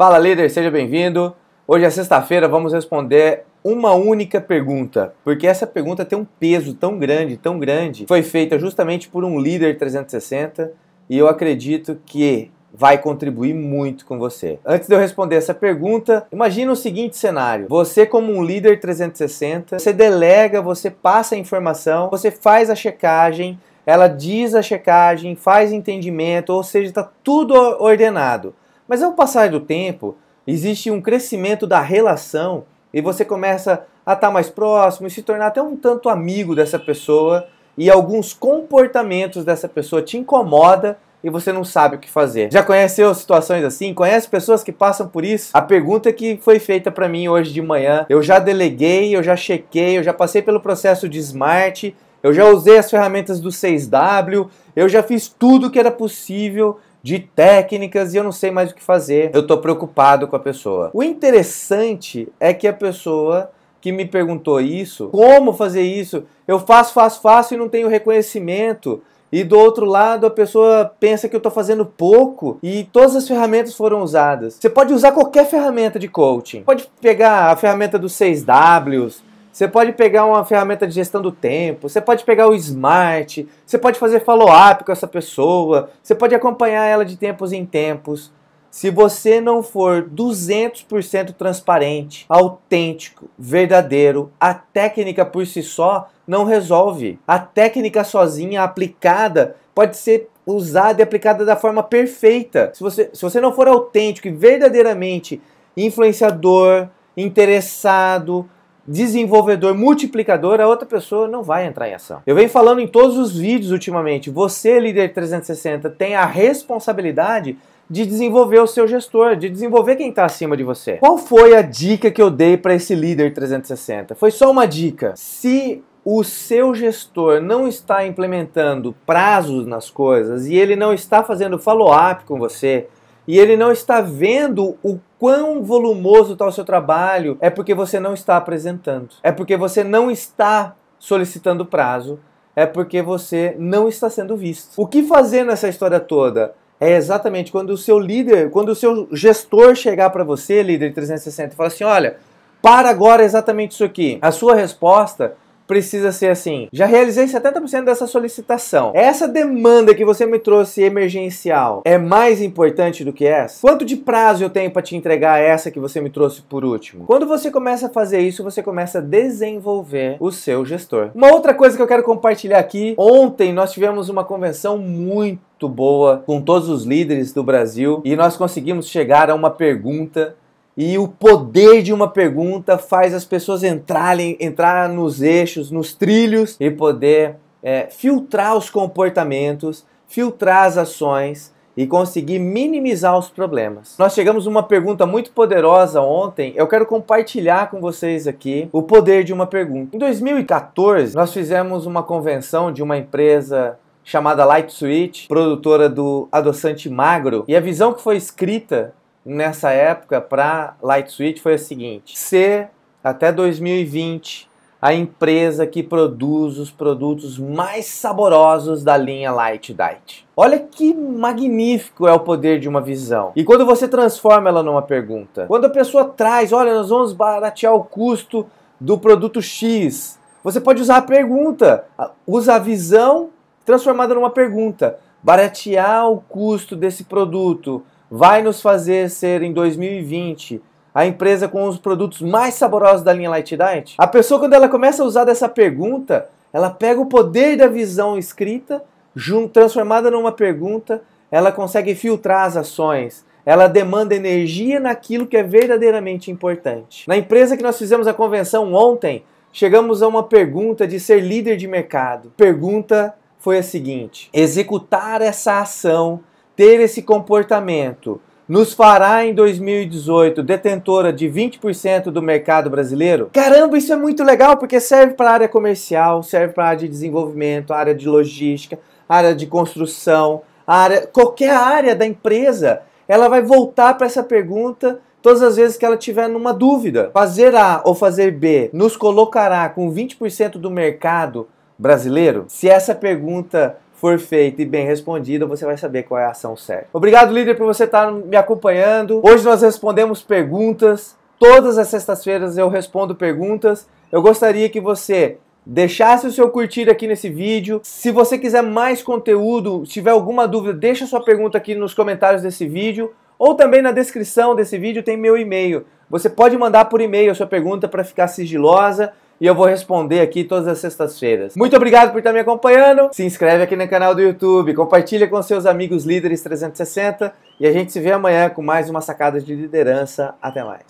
Fala líder, seja bem-vindo. Hoje é sexta-feira, vamos responder uma única pergunta, porque essa pergunta tem um peso tão grande, tão grande. Foi feita justamente por um líder 360 e eu acredito que vai contribuir muito com você. Antes de eu responder essa pergunta, imagina o seguinte cenário: você como um líder 360, você delega, você passa a informação, você faz a checagem, ela diz a checagem, faz entendimento, ou seja, está tudo ordenado. Mas ao passar do tempo, existe um crescimento da relação e você começa a estar tá mais próximo e se tornar até um tanto amigo dessa pessoa e alguns comportamentos dessa pessoa te incomoda e você não sabe o que fazer. Já conheceu situações assim? Conhece pessoas que passam por isso? A pergunta que foi feita para mim hoje de manhã, eu já deleguei, eu já chequei, eu já passei pelo processo de Smart, eu já usei as ferramentas do 6W, eu já fiz tudo que era possível de técnicas e eu não sei mais o que fazer, eu estou preocupado com a pessoa. O interessante é que a pessoa que me perguntou isso, como fazer isso, eu faço, faço, faço e não tenho reconhecimento. E do outro lado, a pessoa pensa que eu estou fazendo pouco e todas as ferramentas foram usadas. Você pode usar qualquer ferramenta de coaching. Pode pegar a ferramenta dos 6Ws, você pode pegar uma ferramenta de gestão do tempo, você pode pegar o Smart, você pode fazer follow-up com essa pessoa, você pode acompanhar ela de tempos em tempos. Se você não for 200% transparente, autêntico, verdadeiro, a técnica por si só não resolve. A técnica sozinha, aplicada, pode ser usada e aplicada da forma perfeita. Se você, se você não for autêntico e verdadeiramente influenciador, interessado, desenvolvedor, multiplicador, a outra pessoa não vai entrar em ação. Eu venho falando em todos os vídeos ultimamente, você, líder 360, tem a responsabilidade de desenvolver o seu gestor, de desenvolver quem está acima de você. Qual foi a dica que eu dei para esse líder 360? Foi só uma dica. Se o seu gestor não está implementando prazos nas coisas e ele não está fazendo follow-up com você, e ele não está vendo o quão volumoso está o seu trabalho, é porque você não está apresentando, é porque você não está solicitando prazo, é porque você não está sendo visto. O que fazer nessa história toda? É exatamente quando o seu líder, quando o seu gestor chegar para você, líder 360, e falar assim: olha, para agora exatamente isso aqui. A sua resposta precisa ser assim: já realizei 70% dessa solicitação. Essa demanda que você me trouxe emergencial é mais importante do que essa? Quanto de prazo eu tenho para te entregar essa que você me trouxe por último? Quando você começa a fazer isso, você começa a desenvolver o seu gestor. Uma outra coisa que eu quero compartilhar aqui: ontem nós tivemos uma convenção muito boa com todos os líderes do Brasil e nós conseguimos chegar a uma pergunta e o poder de uma pergunta faz as pessoas entrarem, entrar nos eixos, nos trilhos e poder é, filtrar os comportamentos, filtrar as ações e conseguir minimizar os problemas. Nós chegamos a uma pergunta muito poderosa ontem, eu quero compartilhar com vocês aqui o poder de uma pergunta. Em 2014, nós fizemos uma convenção de uma empresa chamada Light Switch, produtora do adoçante magro, e a visão que foi escrita nessa época para Light Switch foi a seguinte: ser até 2020 a empresa que produz os produtos mais saborosos da linha Light Diet. Olha que magnífico é o poder de uma visão. E quando você transforma ela numa pergunta, quando a pessoa traz, olha, nós vamos baratear o custo do produto X, você pode usar a pergunta, usa a visão transformada numa pergunta. Baratear o custo desse produto vai nos fazer ser em 2020 a empresa com os produtos mais saborosos da linha Light Diet? A pessoa, quando ela começa a usar dessa pergunta, ela pega o poder da visão escrita, transformada numa pergunta, ela consegue filtrar as ações. Ela demanda energia naquilo que é verdadeiramente importante. Na empresa que nós fizemos a convenção ontem, chegamos a uma pergunta de ser líder de mercado. Pergunta foi a seguinte: executar essa ação ter esse comportamento nos fará em 2018 detentora de 20% do mercado brasileiro? Caramba, isso é muito legal porque serve para a área comercial, serve para a área de desenvolvimento, área de logística, área de construção, área, qualquer área da empresa, ela vai voltar para essa pergunta todas as vezes que ela tiver numa dúvida. Fazer A ou fazer B nos colocará com 20% do mercado brasileiro? Se essa pergunta for feita e bem respondida, você vai saber qual é a ação certa. Obrigado, líder, por você estar me acompanhando. Hoje nós respondemos perguntas. Todas as sextas-feiras eu respondo perguntas. Eu gostaria que você deixasse o seu curtir aqui nesse vídeo. Se você quiser mais conteúdo, tiver alguma dúvida, deixa sua pergunta aqui nos comentários desse vídeo ou também na descrição desse vídeo tem meu e-mail. Você pode mandar por e-mail a sua pergunta para ficar sigilosa e eu vou responder aqui todas as sextas-feiras. Muito obrigado por estar me acompanhando. Se inscreve aqui no canal do YouTube, compartilha com seus amigos líderes 360 e a gente se vê amanhã com mais uma sacada de liderança. Até mais.